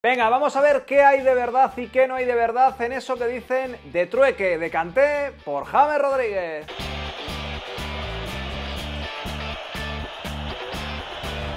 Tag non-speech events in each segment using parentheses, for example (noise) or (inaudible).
Venga, vamos a ver qué hay de verdad y qué no hay de verdad en eso que dicen de trueque de Canté por James Rodríguez.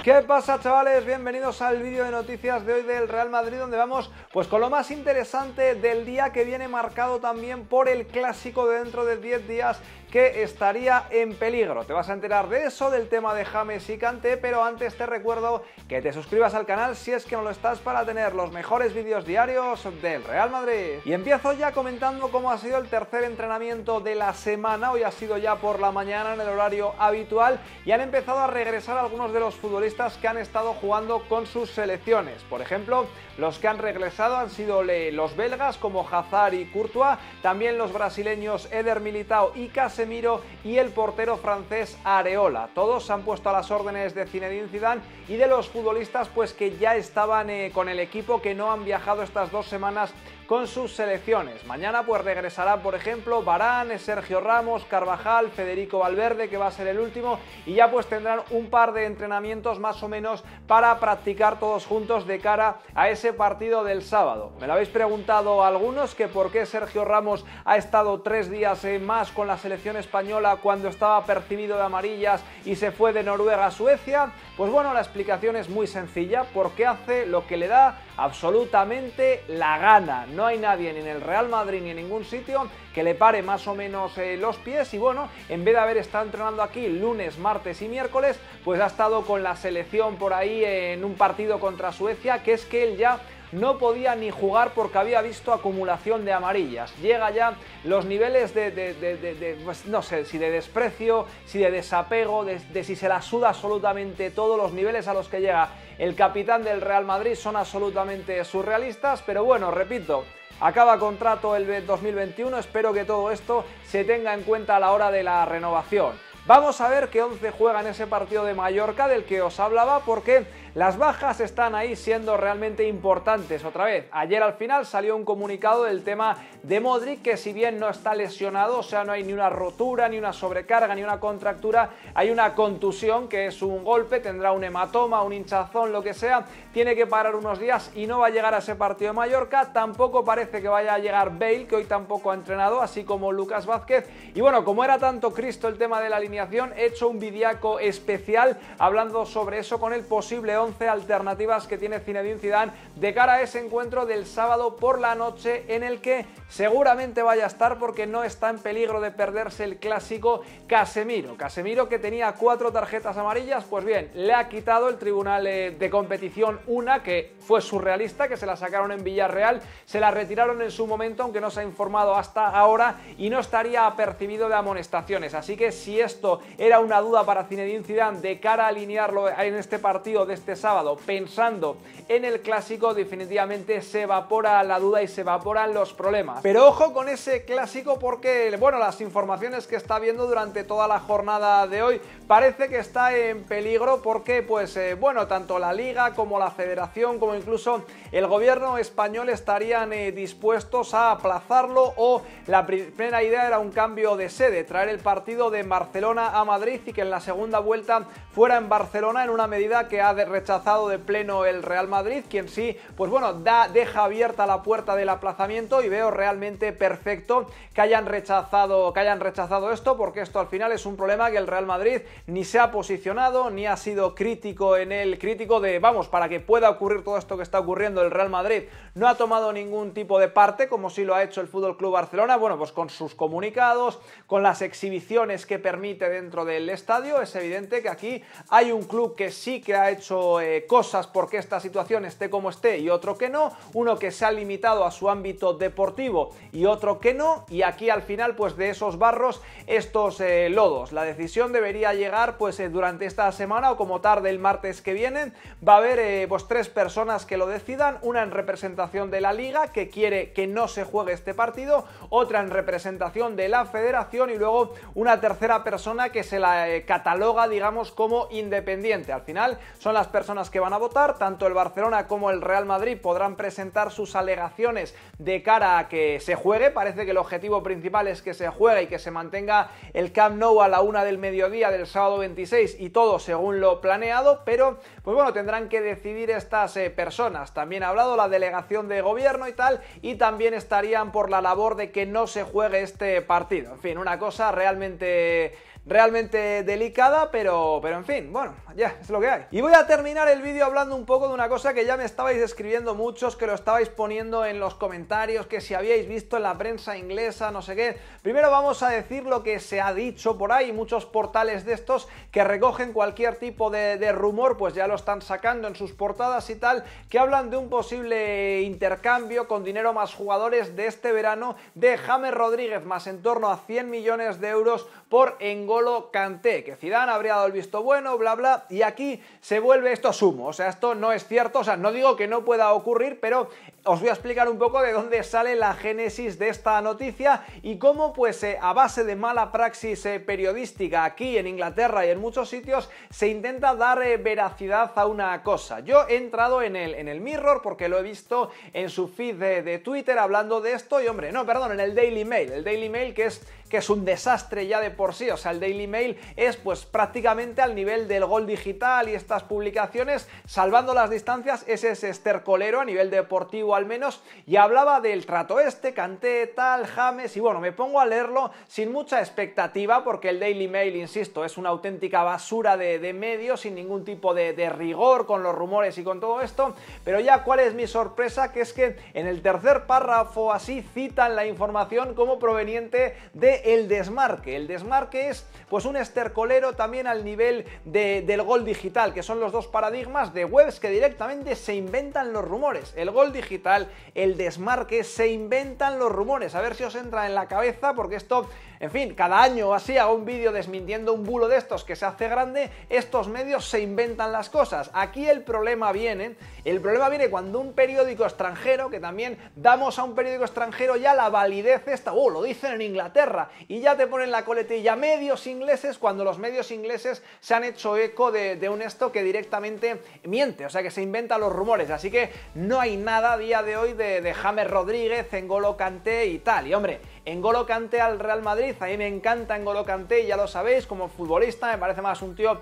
¿Qué pasa chavales? Bienvenidos al vídeo de noticias de hoy del Real Madrid donde vamos pues con lo más interesante del día que viene marcado también por el clásico de dentro de 10 días que estaría en peligro. Te vas a enterar de eso, del tema de James y Kanté, pero antes te recuerdo que te suscribas al canal si es que no lo estás para tener los mejores vídeos diarios del Real Madrid. Y empiezo ya comentando cómo ha sido el tercer entrenamiento de la semana. Hoy ha sido ya por la mañana en el horario habitual y han empezado a regresar algunos de los futbolistas que han estado jugando con sus selecciones. Por ejemplo, los que han regresado han sido los belgas como Hazard y Courtois, también los brasileños Eder Militao y Casemiro Miro y el portero francés Areola. Todos se han puesto a las órdenes de Zinedine Zidane y de los futbolistas pues que ya estaban eh, con el equipo que no han viajado estas dos semanas con sus selecciones. Mañana pues regresará, por ejemplo, Barán, Sergio Ramos, Carvajal, Federico Valverde, que va a ser el último, y ya pues tendrán un par de entrenamientos más o menos para practicar todos juntos de cara a ese partido del sábado. Me lo habéis preguntado algunos que por qué Sergio Ramos ha estado tres días eh, más con la selección española cuando estaba percibido de amarillas y se fue de Noruega a Suecia. Pues bueno, la explicación es muy sencilla, porque hace lo que le da absolutamente la gana. No hay nadie ni en el Real Madrid ni en ningún sitio que le pare más o menos eh, los pies y bueno, en vez de haber estado entrenando aquí lunes, martes y miércoles, pues ha estado con la selección por ahí en un partido contra Suecia, que es que él ya no podía ni jugar porque había visto acumulación de amarillas. Llega ya los niveles de, pues, no sé, si de desprecio, si de desapego, de si se la suda absolutamente todos los niveles a los que llega el capitán del Real Madrid son absolutamente surrealistas, pero bueno, repito, Acaba contrato el 2021, espero que todo esto se tenga en cuenta a la hora de la renovación. Vamos a ver qué 11 juega en ese partido de Mallorca del que os hablaba porque las bajas están ahí siendo realmente importantes otra vez. Ayer al final salió un comunicado del tema de Modric que si bien no está lesionado, o sea, no hay ni una rotura, ni una sobrecarga, ni una contractura, hay una contusión que es un golpe, tendrá un hematoma, un hinchazón, lo que sea, tiene que parar unos días y no va a llegar a ese partido de Mallorca, tampoco parece que vaya a llegar Bale, que hoy tampoco ha entrenado, así como Lucas Vázquez. Y bueno, como era tanto Cristo el tema de la alineación, he hecho un vidiaco especial hablando sobre eso con el posible 11 alternativas que tiene Zinedine Zidane de cara a ese encuentro del sábado por la noche en el que seguramente vaya a estar porque no está en peligro de perderse el clásico Casemiro. Casemiro que tenía cuatro tarjetas amarillas, pues bien, le ha quitado el tribunal eh, de competición una que fue surrealista, que se la sacaron en Villarreal, se la retiraron en su momento, aunque no se ha informado hasta ahora y no estaría apercibido de amonestaciones. Así que si esto era una duda para Zinedine Zidane de cara a alinearlo en este partido de este este sábado pensando en el clásico, definitivamente se evapora la duda y se evaporan los problemas. Pero ojo con ese clásico porque, bueno, las informaciones que está viendo durante toda la jornada de hoy parece que está en peligro porque, pues, eh, bueno, tanto la liga como la federación como incluso el gobierno español estarían eh, dispuestos a aplazarlo o la primera idea era un cambio de sede, traer el partido de Barcelona a Madrid y que en la segunda vuelta fuera en Barcelona en una medida que ha de rechazado de pleno el Real Madrid, quien sí, pues bueno, da, deja abierta la puerta del aplazamiento y veo realmente perfecto que hayan rechazado, que hayan rechazado esto, porque esto al final es un problema que el Real Madrid ni se ha posicionado, ni ha sido crítico en el crítico de, vamos, para que pueda ocurrir todo esto que está ocurriendo, el Real Madrid no ha tomado ningún tipo de parte, como sí lo ha hecho el Fútbol Club Barcelona, bueno, pues con sus comunicados, con las exhibiciones que permite dentro del estadio, es evidente que aquí hay un club que sí que ha hecho eh, cosas porque esta situación esté como esté y otro que no, uno que se ha limitado a su ámbito deportivo y otro que no, y aquí al final pues de esos barros estos eh, lodos. La decisión debería llegar pues eh, durante esta semana o como tarde el martes que viene, va a haber pues tres personas que lo decidan, una en representación de la liga que quiere que no se juegue este partido, otra en representación de la federación y luego una tercera persona que se la cataloga digamos como independiente. Al final son las personas personas que van a votar, tanto el Barcelona como el Real Madrid podrán presentar sus alegaciones de cara a que se juegue. Parece que el objetivo principal es que se juegue y que se mantenga el Camp Nou a la una del mediodía del sábado 26 y todo según lo planeado, pero pues bueno, tendrán que decidir estas eh, personas. También ha hablado la delegación de gobierno y tal, y también estarían por la labor de que no se juegue este partido. En fin, una cosa realmente realmente delicada, pero pero en fin, bueno, ya es lo que hay. Y voy a terminar el vídeo hablando un poco de una cosa que ya me estabais escribiendo muchos, que lo estabais poniendo en los comentarios, que si habíais visto en la prensa inglesa, no sé qué. Primero vamos a decir lo que se ha dicho por ahí, muchos portales de estos que recogen cualquier tipo de, rumor, pues ya lo están sacando en sus portadas y tal, que hablan de un posible intercambio con dinero más jugadores de este verano de James Rodríguez, más en torno a 100 millones de euros por Engolo Kanté, que Zidane habría dado el visto bueno, bla bla, y aquí se vuelve esto asumo, o sea, esto no es cierto, o sea, no digo que no pueda ocurrir, pero os voy a explicar un poco de dónde sale la génesis de esta noticia y cómo, pues, eh, a base de mala praxis eh, periodística aquí en Inglaterra y en muchos sitios, se intenta dar eh, veracidad a una cosa. Yo he entrado en el, en el Mirror porque lo he visto en su feed de, de Twitter hablando de esto y, hombre, no, perdón, en el Daily Mail, el Daily Mail que es que es un desastre ya de por sí. O sea, el Daily Mail es pues prácticamente al nivel del Gol Digital y estas publicaciones, salvando las distancias, ese es estercolero a nivel deportivo al menos. Y hablaba del trato este, Canté, tal, James, y bueno, me pongo a leerlo sin mucha expectativa porque el Daily Mail, insisto, es una auténtica basura de, medios, sin ningún tipo de rigor con los rumores y con todo esto. Pero ya, ¿cuál es mi sorpresa? Que es que en el tercer párrafo así citan la información como proveniente de el desmarque. El desmarque es pues un estercolero también al nivel del gol digital, que son los dos paradigmas de webs que directamente se inventan los rumores. El gol digital, el desmarque, se inventan los rumores. A ver si os entra en la cabeza, porque esto, en fin, cada año o así hago un vídeo desmintiendo un bulo de estos que se hace grande, estos medios se inventan las cosas. Aquí el problema viene, el problema viene cuando un periódico extranjero, que también damos a un periódico extranjero ya la validez esta, oh, lo dicen en Inglaterra, y ya te ponen la coletilla medios ingleses cuando los medios ingleses se han hecho eco de, un esto que directamente miente, o sea que se inventa los rumores. Así que no hay nada a día de hoy de, de James Rodríguez, Engolo Kanté y tal. Y hombre, en Kanté al Real Madrid, a mí me encanta En Kanté, ya lo sabéis, como futbolista me parece más un tío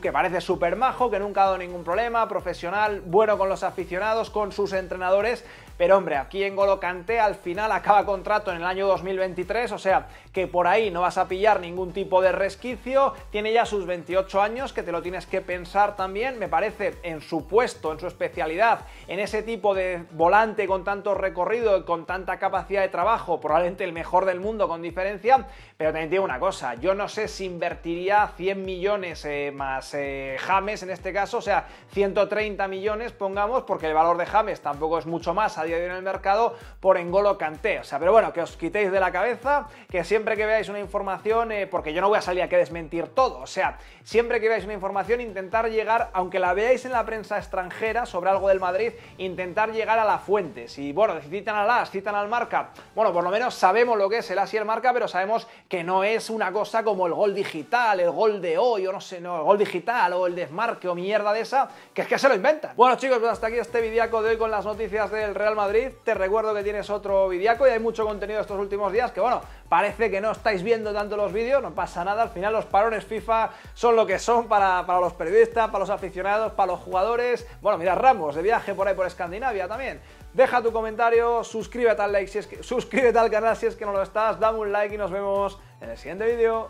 que parece súper majo, que nunca ha dado ningún problema, profesional, bueno con los aficionados, con sus entrenadores, pero hombre, aquí en Kanté al final acaba contrato en el año 2023, o sea que por ahí no vas a pillar ningún tipo de resquicio, tiene ya sus 28 años, que te lo tienes que pensar también, me parece en su puesto, en su especialidad, en ese tipo de volante con tanto recorrido, con tanta capacidad de trabajo, probablemente el mejor mejor del mundo con diferencia, pero también digo una cosa, yo no sé si invertiría 100 millones eh, más eh, James en este caso, o sea, 130 millones pongamos, porque el valor de James tampoco es mucho más a día de hoy en el mercado por Engolo Canté, o sea, pero bueno, que os quitéis de la cabeza, que siempre que veáis una información, eh, porque yo no voy a salir a que desmentir todo, o sea, siempre que veáis una información intentar llegar, aunque la veáis en la prensa extranjera sobre algo del Madrid, intentar llegar a la fuente, si bueno, citan a las, citan al marca, bueno, por lo menos sabemos lo que es el el Marca, pero sabemos que no es una cosa como el gol digital, el gol de hoy, o no sé, no, el gol digital, o el desmarque, o mierda de esa, que es que se lo inventan. Bueno chicos, pues hasta aquí este vidiaco de hoy con las noticias del Real Madrid. Te recuerdo que tienes otro vidiaco y hay mucho contenido estos últimos días que, bueno, parece que no estáis viendo tanto los vídeos, no pasa nada, al final los parones FIFA son lo que son para, para los periodistas, para los aficionados, para los jugadores. Bueno, mira, Ramos, de viaje por ahí por Escandinavia también. Deja tu comentario, suscríbete al, like si es que, (laughs) suscríbete al canal si es que no lo estás, dame un like y nos vemos en el siguiente vídeo.